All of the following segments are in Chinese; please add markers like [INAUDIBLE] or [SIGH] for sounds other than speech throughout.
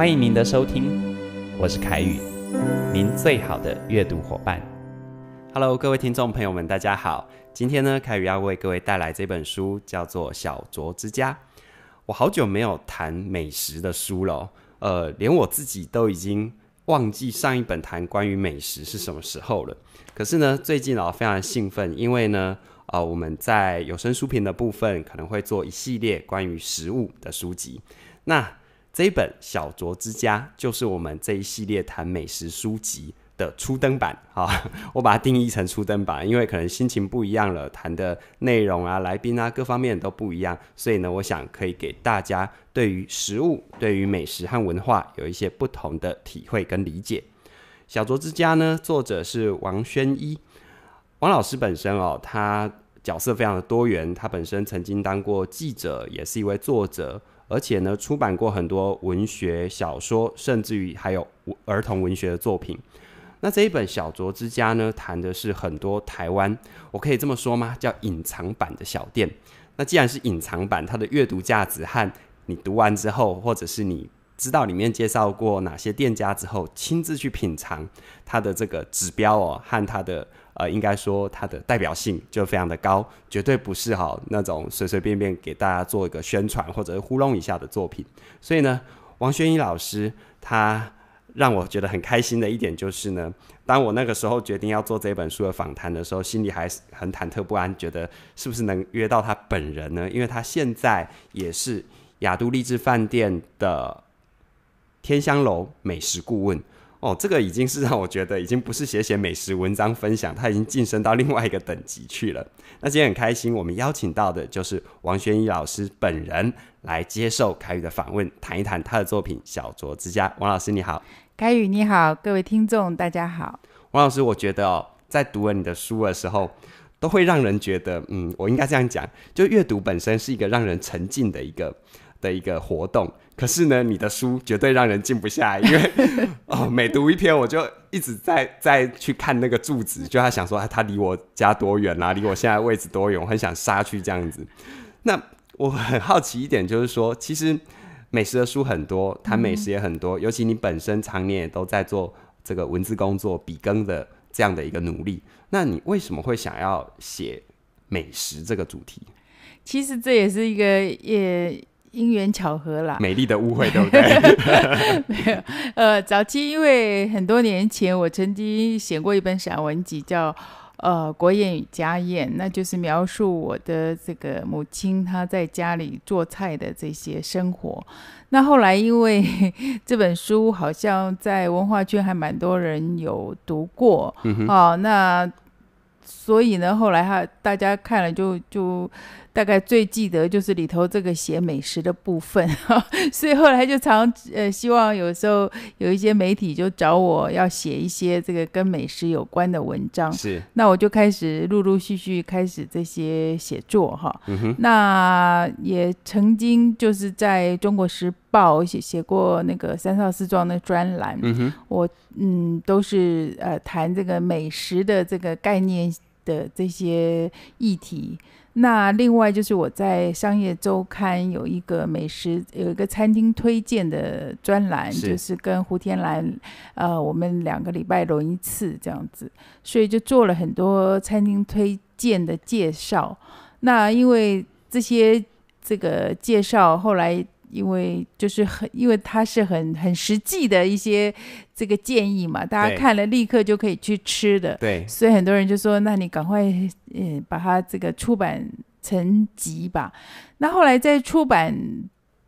欢迎您的收听，我是凯宇，您最好的阅读伙伴。Hello，各位听众朋友们，大家好。今天呢，凯宇要为各位带来这本书，叫做《小卓之家》。我好久没有谈美食的书了，呃，连我自己都已经忘记上一本谈关于美食是什么时候了。可是呢，最近啊，非常兴奋，因为呢，啊，我们在有声书评的部分可能会做一系列关于食物的书籍。那这一本《小酌之家》就是我们这一系列谈美食书籍的初登版啊！[LAUGHS] 我把它定义成初登版，因为可能心情不一样了，谈的内容啊、来宾啊，各方面都不一样，所以呢，我想可以给大家对于食物、对于美食和文化有一些不同的体会跟理解。《小卓之家》呢，作者是王宣一。王老师本身哦，他角色非常的多元，他本身曾经当过记者，也是一位作者。而且呢，出版过很多文学小说，甚至于还有儿童文学的作品。那这一本《小卓之家》呢，谈的是很多台湾，我可以这么说吗？叫隐藏版的小店。那既然是隐藏版，它的阅读价值和你读完之后，或者是你。知道里面介绍过哪些店家之后，亲自去品尝它的这个指标哦，和它的呃，应该说它的代表性就非常的高，绝对不是哈那种随随便便给大家做一个宣传或者是糊弄一下的作品。所以呢，王轩一老师他让我觉得很开心的一点就是呢，当我那个时候决定要做这本书的访谈的时候，心里还是很忐忑不安，觉得是不是能约到他本人呢？因为他现在也是亚都丽志饭店的。天香楼美食顾问哦，这个已经是让我觉得已经不是写写美食文章分享，他已经晋升到另外一个等级去了。那今天很开心，我们邀请到的就是王轩一老师本人来接受凯宇的访问，谈一谈他的作品《小卓之家》。王老师你好，凯宇你好，各位听众大家好。王老师，我觉得哦，在读了你的书的时候，都会让人觉得，嗯，我应该这样讲，就阅读本身是一个让人沉浸的一个的一个活动。可是呢，你的书绝对让人静不下，因为 [LAUGHS] 哦，每读一篇我就一直在在去看那个住址，就他想说，哎，他离我家多远啊？离我现在位置多远？我很想杀去这样子。那我很好奇一点就是说，其实美食的书很多，谈美食也很多，尤其你本身常年也都在做这个文字工作、笔耕的这样的一个努力。那你为什么会想要写美食这个主题？其实这也是一个也。因缘巧合啦，美丽的误会，对不对？[LAUGHS] 没有，呃，早期因为很多年前，我曾经写过一本散文集，叫《呃国宴与家宴》，那就是描述我的这个母亲她在家里做菜的这些生活。那后来因为这本书好像在文化圈还蛮多人有读过，哦，那所以呢，后来他大家看了就就。大概最记得就是里头这个写美食的部分，[LAUGHS] 所以后来就常呃希望有时候有一些媒体就找我要写一些这个跟美食有关的文章，是，那我就开始陆陆续续开始这些写作哈，那也曾经就是在中国时报写写过那个三少四壮的专栏，嗯我嗯都是呃谈这个美食的这个概念的这些议题。那另外就是我在《商业周刊》有一个美食有一个餐厅推荐的专栏，就是跟胡天兰，呃，我们两个礼拜轮一次这样子，所以就做了很多餐厅推荐的介绍。那因为这些这个介绍后来。因为就是很，因为它是很很实际的一些这个建议嘛，大家看了立刻就可以去吃的，对，所以很多人就说，那你赶快嗯把它这个出版成集吧。那后来在出版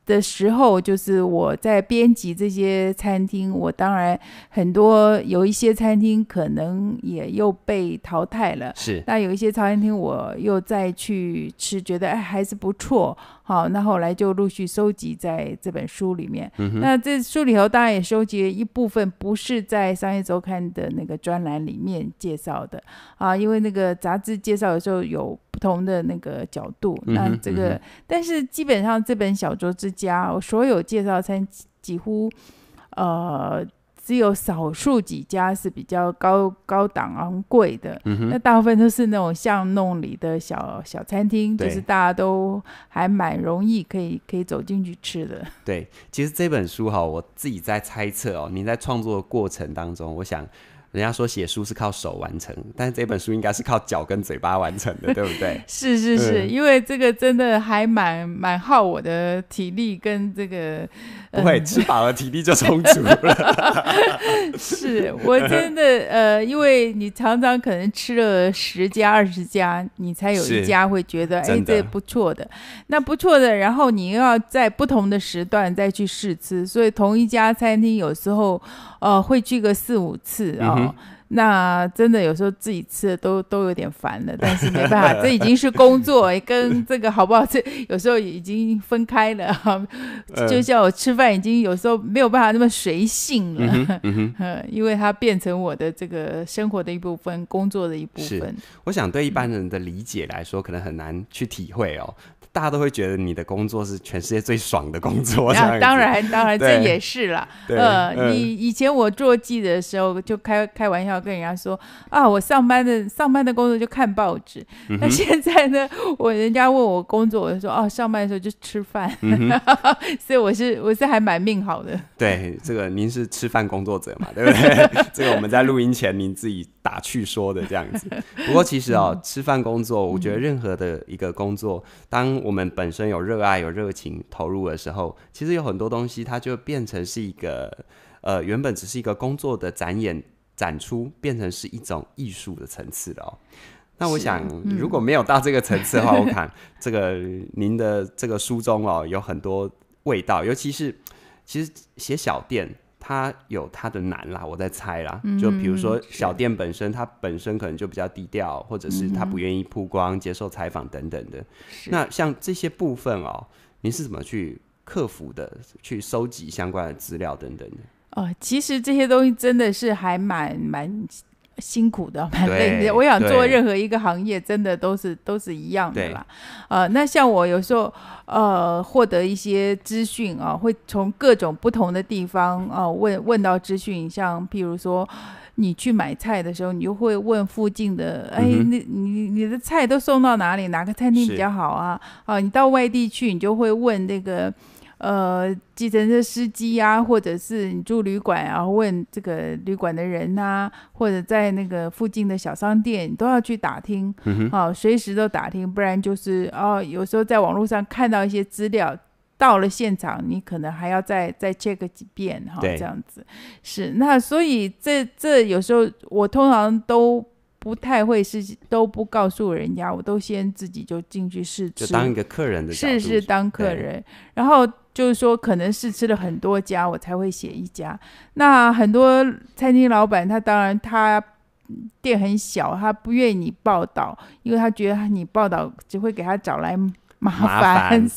的时候，就是我在编辑这些餐厅，我当然很多有一些餐厅可能也又被淘汰了，是。那有一些餐厅我又再去吃，觉得哎还是不错。好，那后来就陆续收集在这本书里面。那这书里头，当然也收集一部分，不是在《商业周刊》的那个专栏里面介绍的啊，因为那个杂志介绍的时候有不同的那个角度。那这个，但是基本上这本《小桌之家》我所有介绍，餐几乎呃。只有少数几家是比较高高档昂贵的，那大部分都是那种巷弄里的小小餐厅，就是大家都还蛮容易可以可以走进去吃的。对，其实这本书哈，我自己在猜测哦，您在创作的过程当中，我想。人家说写书是靠手完成，但是这本书应该是靠脚跟嘴巴完成的，[LAUGHS] 对不对？是是是，因为这个真的还蛮蛮耗我的体力跟这个。不会吃饱了体力就充足了。[LAUGHS] 是我真的呃，因为你常常可能吃了十家二十家，你才有一家会觉得哎这不错的。那不错的，然后你又要在不同的时段再去试吃，所以同一家餐厅有时候呃会去个四五次啊。那真的有时候自己吃的都都有点烦了，但是没办法，[LAUGHS] 这已经是工作，跟这个好不好吃有时候已经分开了。[LAUGHS] 就像我吃饭已经有时候没有办法那么随性了，嗯 [LAUGHS] 因为它变成我的这个生活的一部分，工作的一部分。我想对一般人的理解来说，可能很难去体会哦。大家都会觉得你的工作是全世界最爽的工作，那、当然，当然，这也是啦。呃，你以前我做记者的时候，就开开玩笑跟人家说啊，我上班的上班的工作就看报纸。那现在呢，[LAUGHS] 我人家问我工作，我就说哦，上班的时候就吃饭。[LAUGHS] 所以我是我是还蛮命好的。对，这个您是吃饭工作者嘛，对不对？[LAUGHS] 这个我们在录音前，您自己。打趣说的这样子，[LAUGHS] 不过其实哦，吃饭工作，我觉得任何的一个工作，当我们本身有热爱、有热情投入的时候，其实有很多东西，它就变成是一个呃，原本只是一个工作的展演、展出，变成是一种艺术的层次了。哦，那我想，如果没有到这个层次的话，我看 [LAUGHS] 这个您的这个书中哦，有很多味道，尤其是其实写小店。它有它的难啦，我在猜啦，就比如说小店本身，它本身可能就比较低调，或者是它不愿意曝光、接受采访等等的。那像这些部分哦，您是怎么去克服的？去收集相关的资料等等的？哦，其实这些东西真的是还蛮蛮。辛苦的，蛮累的。我想做任何一个行业，真的都是都是一样的啦。呃，那像我有时候呃，获得一些资讯啊，会从各种不同的地方啊问问到资讯。像譬如说，你去买菜的时候，你就会问附近的，哎，你你你的菜都送到哪里？哪个餐厅比较好啊？啊，你到外地去，你就会问那个。呃，计程车司机呀，或者是你住旅馆啊，问这个旅馆的人啊，或者在那个附近的小商店都要去打听，啊，随时都打听，不然就是哦，有时候在网络上看到一些资料，到了现场你可能还要再再 check 几遍哈，这样子是那所以这这有时候我通常都不太会是都不告诉人家，我都先自己就进去试吃，就当一个客人的，试是当客人，然后。就是说，可能是吃了很多家，我才会写一家。那很多餐厅老板，他当然他店很小，他不愿意报道，因为他觉得你报道只会给他找来麻烦。[LAUGHS] 是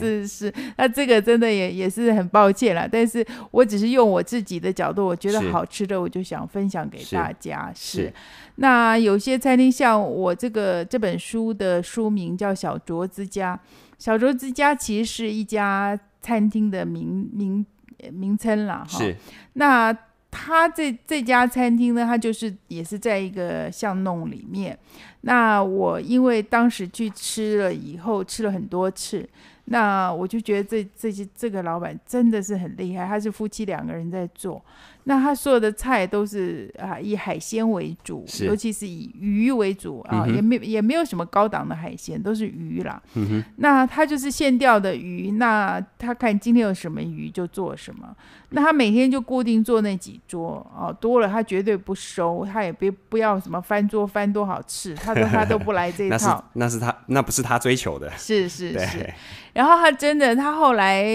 是是。那这个真的也也是很抱歉了，但是我只是用我自己的角度，我觉得好吃的，我就想分享给大家。是。那有些餐厅，像我这个这本书的书名叫《小卓之家》，小卓之家其实是一家。餐厅的名名名称了哈，是，那他这这家餐厅呢，他就是也是在一个巷弄里面。那我因为当时去吃了以后，吃了很多次，那我就觉得这这些这个老板真的是很厉害，他是夫妻两个人在做。那他所有的菜都是啊，以海鲜为主，尤其是以鱼为主啊，也没也没有什么高档的海鲜，都是鱼啦。嗯那他就是现钓的鱼，那他看今天有什么鱼就做什么，那他每天就固定做那几桌啊，多了他绝对不收，他也别不要什么翻桌翻多少次，他说 [LAUGHS] 他都不来这一套，那是他那不是他追求的，是是是，然后他真的他后来。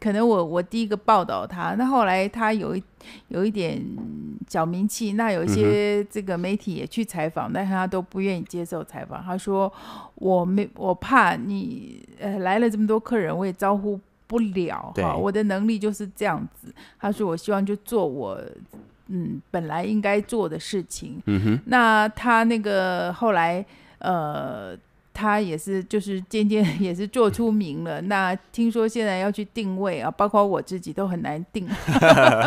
可能我我第一个报道他，那后来他有一有一点小名气，那有一些这个媒体也去采访，但是他都不愿意接受采访。他说我没我怕你呃来了这么多客人，我也招呼不了哈，我的能力就是这样子。他说我希望就做我嗯本来应该做的事情。嗯哼。那他那个后来呃。他也是，就是渐渐 [LAUGHS] 也是做出名了。那听说现在要去定位啊，包括我自己都很难定。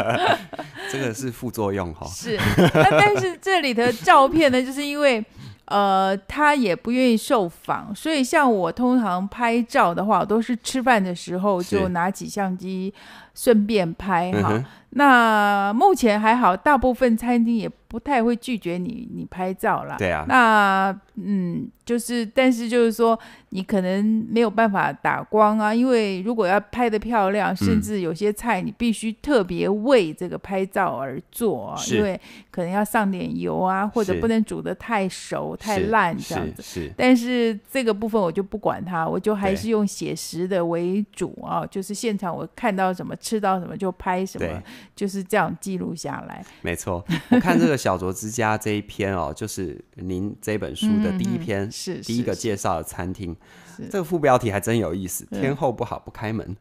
[LAUGHS] 这个是副作用哈。是。但是这里的照片呢，就是因为呃，他也不愿意受访，所以像我通常拍照的话，我都是吃饭的时候就拿起相机。顺便拍哈，那目前还好，大部分餐厅也不太会拒绝你，你拍照啦。对啊，那嗯，就是，但是就是说，你可能没有办法打光啊，因为如果要拍的漂亮，甚至有些菜你必须特别为这个拍照而做，因为可能要上点油啊，或者不能煮得太熟、太烂这样子。是，但是这个部分我就不管它，我就还是用写实的为主啊，就是现场我看到什么。吃到什么就拍什么，就是这样记录下来。没错，看这个小卓之家这一篇哦，就是您这本书的第一 [LAUGHS] 篇，是第一个介绍餐厅。这个副标题还真有意思，“天后不好不开门”。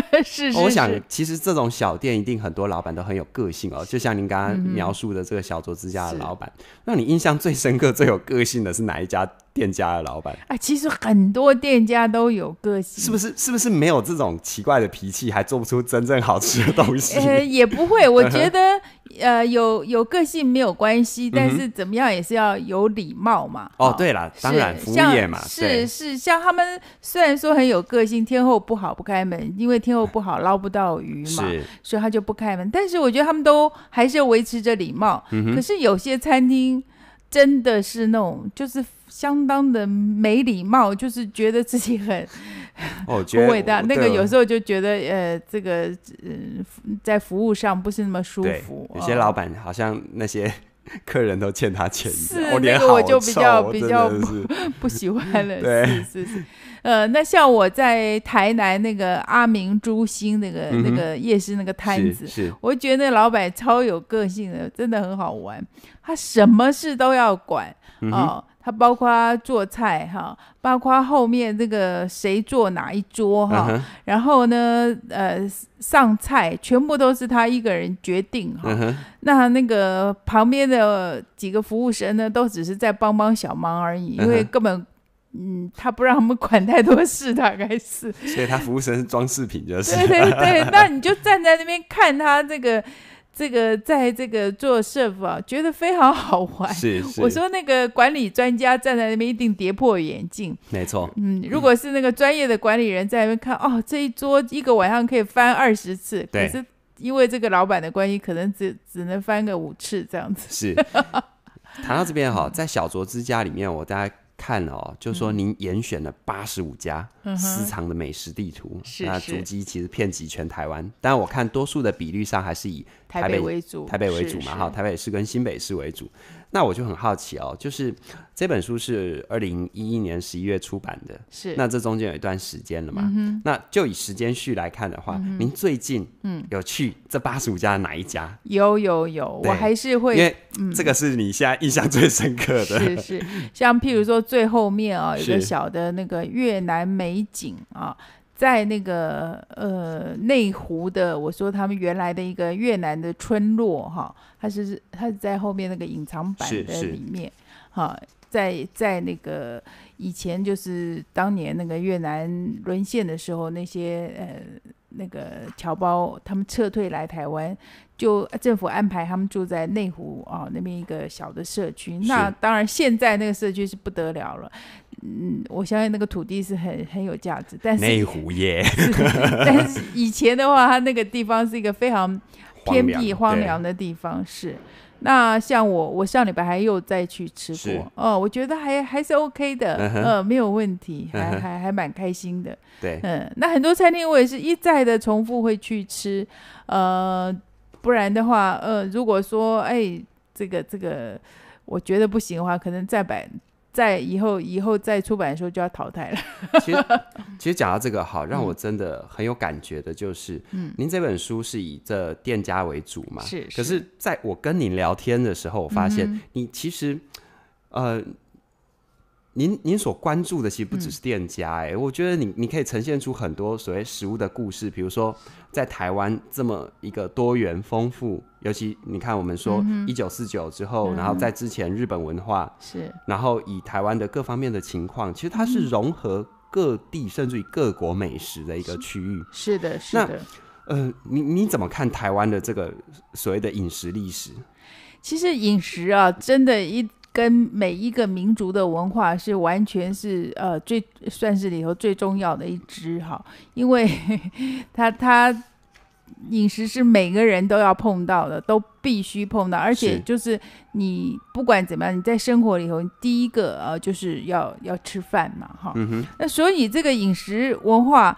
[LAUGHS] 是是我想，其实这种小店一定很多老板都很有个性哦，就像您刚刚描述的这个小卓之家的老板。那你印象最深刻、最有个性的是哪一家？店家的老板啊，其实很多店家都有个性，是不是？是不是没有这种奇怪的脾气，还做不出真正好吃的东西？呃，也不会。[LAUGHS] 我觉得，呃，有有个性没有关系，但是怎么样也是要有礼貌嘛。哦，对了，当然，服务业嘛，是是，像他们虽然说很有个性，天后不好不开门，因为天后不好捞不到鱼嘛，所以他就不开门。但是我觉得他们都还是维持着礼貌。可是有些餐厅真的是那种就是。相当的没礼貌，就是觉得自己很，哦，[LAUGHS] 觉得那个有时候就觉得呃，这个嗯，在服务上不是那么舒服。有些老板好像那些 [LAUGHS] 客人都欠他钱，是那个我就比较比较 [LAUGHS] 不喜欢了。对，是是是，呃，那像我在台南那个阿明珠心那个那个夜市那个摊子，我觉得那老板超有个性的，真的很好玩，他什么事都要管哦。他包括做菜哈，包括后面这个谁坐哪一桌哈，然后呢，呃，上菜全部都是他一个人决定哈。那那个旁边的几个服务生呢，都只是在帮帮小忙而已，因为根本嗯，他不让他们管太多事，大概是。所以，他服务生是装饰品，就是。对对对，[LAUGHS] 那你就站在那边看他这个。这个在这个做 serve 啊，觉得非常好玩。是 [LAUGHS] 是，我说那个管理专家站在那边一定跌破眼镜。没错，嗯，如果是那个专业的管理人在那边看，哦，这一桌一个晚上可以翻二十次，可是因为这个老板的关系，可能只只能翻个五次这样子。是，[LAUGHS] 谈到这边哈，在小酌之家里面，我大概。看哦，就说您严选了八十五家私藏的美食地图，那足迹其实遍及全台湾，但我看多数的比率上还是以台北为主，台北为主嘛，哈，台北市跟新北市为主。那我就很好奇哦，就是这本书是二零一一年十一月出版的，是那这中间有一段时间了嘛？嗯、那就以时间序来看的话，您最近嗯有去这八十五家哪一家？有有有，我还是会，因为这个是你现在印象最深刻的，是是，像譬如说最后面啊，一个小的那个越南美景啊。在那个呃内湖的，我说他们原来的一个越南的村落哈，它是它是在后面那个隐藏版的里面，哈，在在那个以前就是当年那个越南沦陷的时候，那些呃那个侨胞他们撤退来台湾，就政府安排他们住在内湖啊那边一个小的社区，那当然现在那个社区是不得了了。嗯，我相信那个土地是很很有价值，但是内湖耶，[LAUGHS] 但是以前的话，它那个地方是一个非常偏僻荒凉的地方。是，那像我，我上礼拜还又再去吃过，哦，我觉得还还是 OK 的，嗯，没有问题，还还还蛮开心的。对，嗯，那很多餐厅我也是一再的重复会去吃，呃，不然的话，呃，如果说哎，这个这个我觉得不行的话，可能再摆。在以后，以后再出版的时候就要淘汰了。[LAUGHS] 其实，其实讲到这个好，让我真的很有感觉的，就是，嗯，您这本书是以这店家为主嘛？是。可是，在我跟你聊天的时候，我发现你其实，呃。您您所关注的其实不只是店家哎，我觉得你你可以呈现出很多所谓食物的故事，比如说在台湾这么一个多元丰富，尤其你看我们说一九四九之后，然后在之前日本文化是，然后以台湾的各方面的情况，其实它是融合各地甚至于各国美食的一个区域，是的，是的。呃，你你怎么看台湾的这个所谓的饮食历史？其实饮食啊，真的，一。跟每一个民族的文化是完全是呃最算是里头最重要的一支哈，因为 [LAUGHS] 他他饮食是每个人都要碰到的，都必须碰到，而且就是你不管怎么样，你在生活里头第一个啊就是要要吃饭嘛哈，那所以这个饮食文化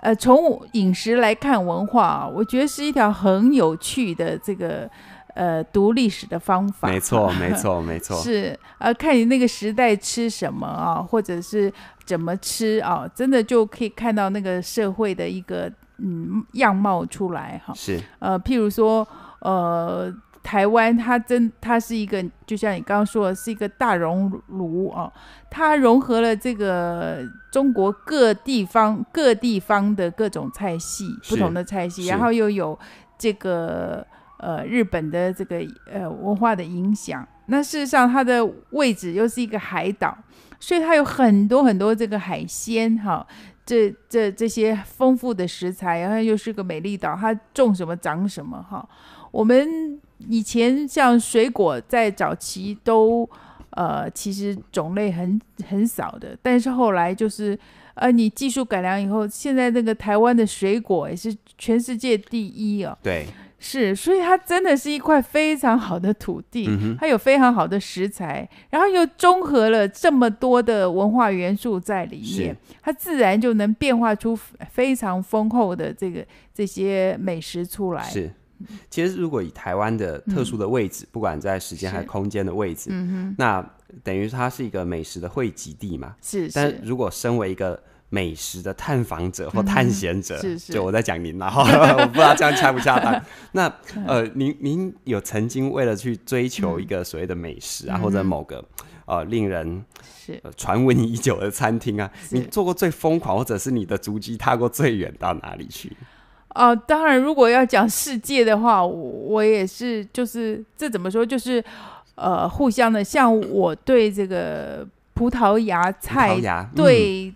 呃从饮食来看文化，我觉得是一条很有趣的这个。呃，读历史的方法，没错，[LAUGHS] 没错，没错，是呃，看你那个时代吃什么啊，或者是怎么吃啊，真的就可以看到那个社会的一个嗯样貌出来哈。是呃，譬如说呃，台湾它真它是一个，就像你刚刚说，的，是一个大熔炉啊，它融合了这个中国各地方各地方的各种菜系，不同的菜系，然后又有这个。呃，日本的这个呃文化的影响，那事实上它的位置又是一个海岛，所以它有很多很多这个海鲜哈，这这这些丰富的食材，然后又是个美丽岛，它种什么长什么哈。我们以前像水果在早期都呃其实种类很很少的，但是后来就是呃你技术改良以后，现在那个台湾的水果也是全世界第一哦。对。是，所以它真的是一块非常好的土地，它有非常好的食材，然后又综合了这么多的文化元素在里面，它自然就能变化出非常丰厚的这个这些美食出来。是，其实如果以台湾的特殊的位置，不管在时间还是空间的位置，那等于它是一个美食的汇集地嘛。是，但如果身为一个美食的探访者或探险者，就我在讲您然后我不知道这样恰不恰当。[LAUGHS] 那呃，您您有曾经为了去追求一个所谓的美食啊，或者某个呃令人是传闻已久的餐厅啊，你做过最疯狂，或者是你的足迹踏过最远到哪里去？哦，当然，如果要讲世界的话，我也是，就是这怎么说，就是呃，互相的，像我对这个葡萄牙菜，对。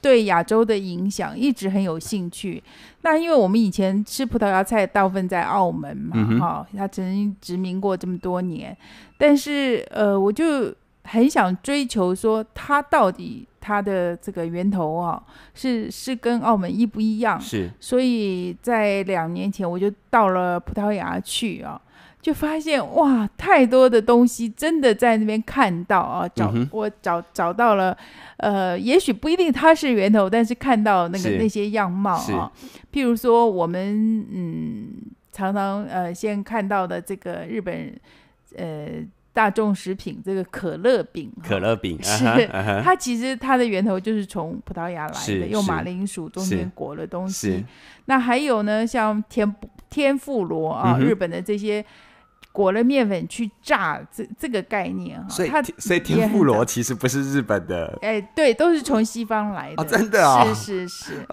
对亚洲的影响一直很有兴趣，那因为我们以前吃葡萄牙菜大部分在澳门嘛，哈，它曾经殖民过这么多年，但是呃，我就很想追求说它到底它的这个源头啊，是是跟澳门一不一样？是，所以在两年前我就到了葡萄牙去啊。就发现哇，太多的东西真的在那边看到啊！找我找找到了，呃，也许不一定它是源头，但是看到那个那些样貌啊，譬如说我们嗯常常呃先看到的这个日本呃大众食品这个可乐饼，可乐饼 [LAUGHS] 是它其实它的源头就是从葡萄牙来的，用马铃薯中间裹了东西。那还有呢，像天天妇罗啊，日本的这些。裹了面粉去炸，这这个概念哈，所以所以天妇罗其实不是日本的，哎，对，都是从西方来的，真的啊，是是是，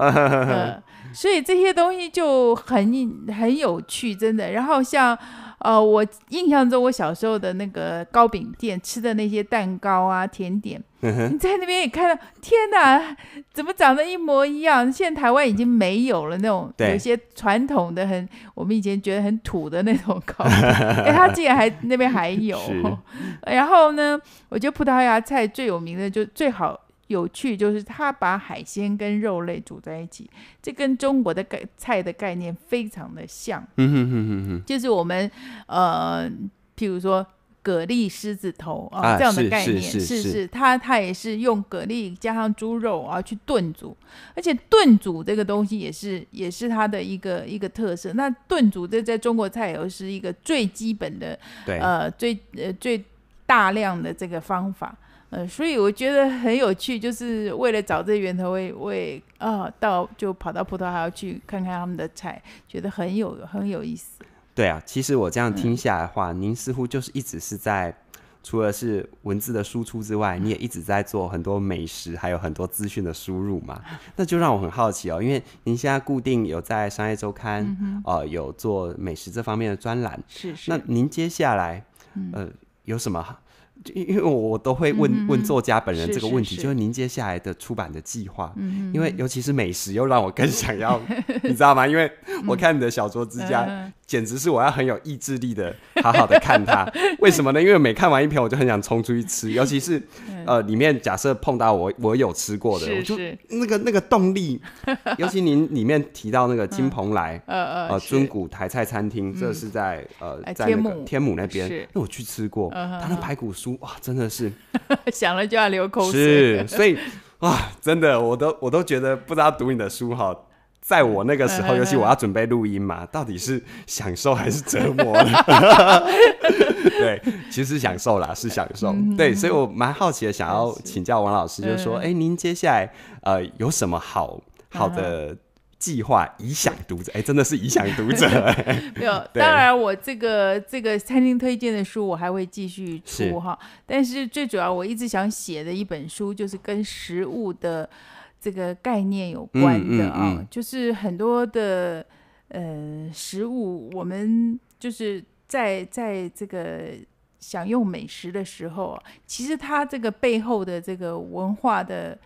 [LAUGHS] 所以这些东西就很很有趣，真的。然后像。哦，我印象中我小时候的那个糕饼店吃的那些蛋糕啊、甜点，你在那边也看到，天哪，怎么长得一模一样？现在台湾已经没有了那种有些传统的很我们以前觉得很土的那种糕哎，他竟然还那边还有。[LAUGHS] 然后呢，我觉得葡萄牙菜最有名的就最好。有趣就是他把海鲜跟肉类煮在一起，这跟中国的概菜的概念非常的像。嗯哼哼哼哼，就是我们呃，譬如说蛤蜊狮子头啊这样的概念，是是，它它也是用蛤蜊加上猪肉啊去炖煮，而且炖煮这个东西也是也是它的一个一个特色。那炖煮这在中国菜也是一个最基本的，呃，最呃最大量的这个方法。呃，所以我觉得很有趣，就是为了找这源头，为为啊，到就跑到葡萄牙去看看他们的菜，觉得很有很有意思。对啊，其实我这样听下来的话，您似乎就是一直是在除了是文字的输出之外，你也一直在做很多美食，还有很多资讯的输入嘛？那就让我很好奇哦，因为您现在固定有在《商业周刊》呃有做美食这方面的专栏，是是。那您接下来呃有什么？因因为我我都会问问作家本人这个问题，就是您接下来的出版的计划，因为尤其是美食又让我更想要，[LAUGHS] 你知道吗？因为我看你的小说之家。简直是我要很有意志力的，好好的看它。为什么呢？因为每看完一篇，我就很想冲出去吃。尤其是呃，里面假设碰到我，我有吃过的，我就那个那个动力。[LAUGHS] 尤其您里面提到那个金蓬莱，呃呃，呃尊古台菜餐厅，这是在呃在那个天母那边，那我去吃过，他的排骨酥哇，真的是 [LAUGHS] 想了就要流口水。是，所以啊，真的，我都我都觉得不知道读你的书好。在我那个时候，尤其我要准备录音嘛，到底是享受还是折磨 [LAUGHS] 对，其实是享受啦，是享受。对，所以我蛮好奇的，想要请教王老师，就是说，哎，您接下来呃有什么好好的计划？以想读者？哎，真的是以想读者。[LAUGHS] 没有，当然我这个这个餐厅推荐的书，我还会继续出哈。但是最主要，我一直想写的一本书，就是跟食物的。这个概念有关的啊，就是很多的呃食物，我们就是在在这个享用美食的时候，其实它这个背后的这个文化的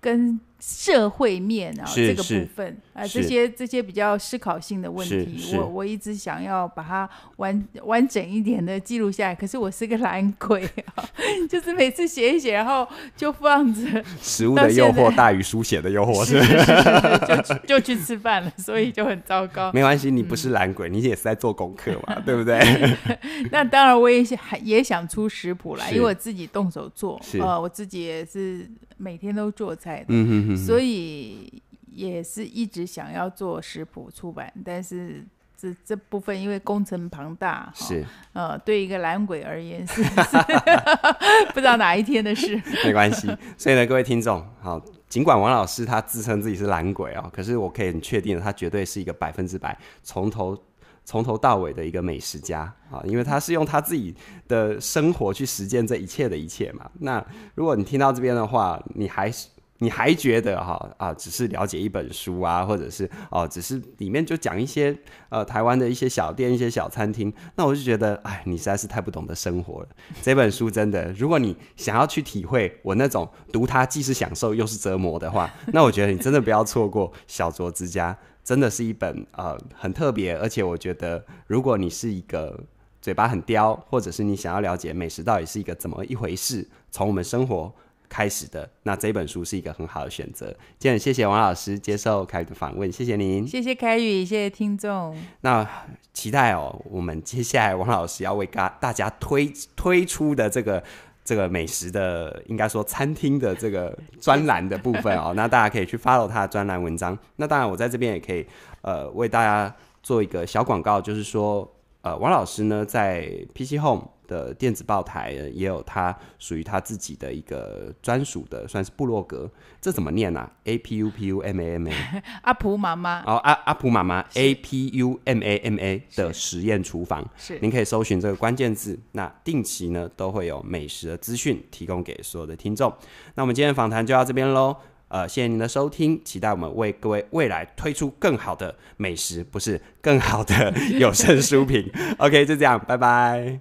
跟。社会面啊，这个部分啊，这些这些比较思考性的问题，我我一直想要把它完完整一点的记录下来，可是我是个懒鬼啊，[LAUGHS] 就是每次写一写，然后就放着。[LAUGHS] 食物的诱惑大于书写的诱惑，[LAUGHS] 是就就去吃饭了，所以就很糟糕。没关系，你不是懒鬼，你也是在做功课嘛，对不对？那当然我也想也想出食谱来，因为我自己动手做，呃，我自己也是每天都做菜。的。嗯哼。所以也是一直想要做食谱出版，但是这这部分因为工程庞大，是，呃，对一个懒鬼而言，[LAUGHS] 是不知道哪一天的事。[LAUGHS] 没关系，所以呢，各位听众，好，尽管王老师他自称自己是懒鬼哦，可是我可以很确定，他绝对是一个百分之百从头从头到尾的一个美食家啊，因为他是用他自己的生活去实践这一切的一切嘛。那如果你听到这边的话，你还是。你还觉得哈啊，只是了解一本书啊，或者是哦，只是里面就讲一些呃台湾的一些小店、一些小餐厅？那我就觉得，哎，你实在是太不懂得生活了。这本书真的，如果你想要去体会我那种读它既是享受又是折磨的话，那我觉得你真的不要错过《小酌之家》，真的是一本呃很特别。而且我觉得，如果你是一个嘴巴很刁，或者是你想要了解美食到底是一个怎么一回事，从我们生活。开始的那这本书是一个很好的选择。今天谢谢王老师接受凯宇的访问，谢谢您，谢谢凯宇，谢谢听众。那期待哦，我们接下来王老师要为大大家推推出的这个这个美食的，应该说餐厅的这个专栏的部分哦，[LAUGHS] 那大家可以去 follow 他的专栏文章。那当然我在这边也可以呃为大家做一个小广告，就是说呃王老师呢在 PC Home。的电子报台也有他属于他自己的一个专属的，算是部落格。这怎么念啊 a P U P U M A M A，[LAUGHS] 阿普妈妈。哦，阿阿普妈妈 A P U M A M A 的实验厨房，是您可以搜寻这个关键字。那定期呢都会有美食的资讯提供给所有的听众。那我们今天的访谈就到这边喽。呃，谢谢您的收听，期待我们为各位未来推出更好的美食，不是更好的 [LAUGHS] 有声书品。OK，就这样，拜拜。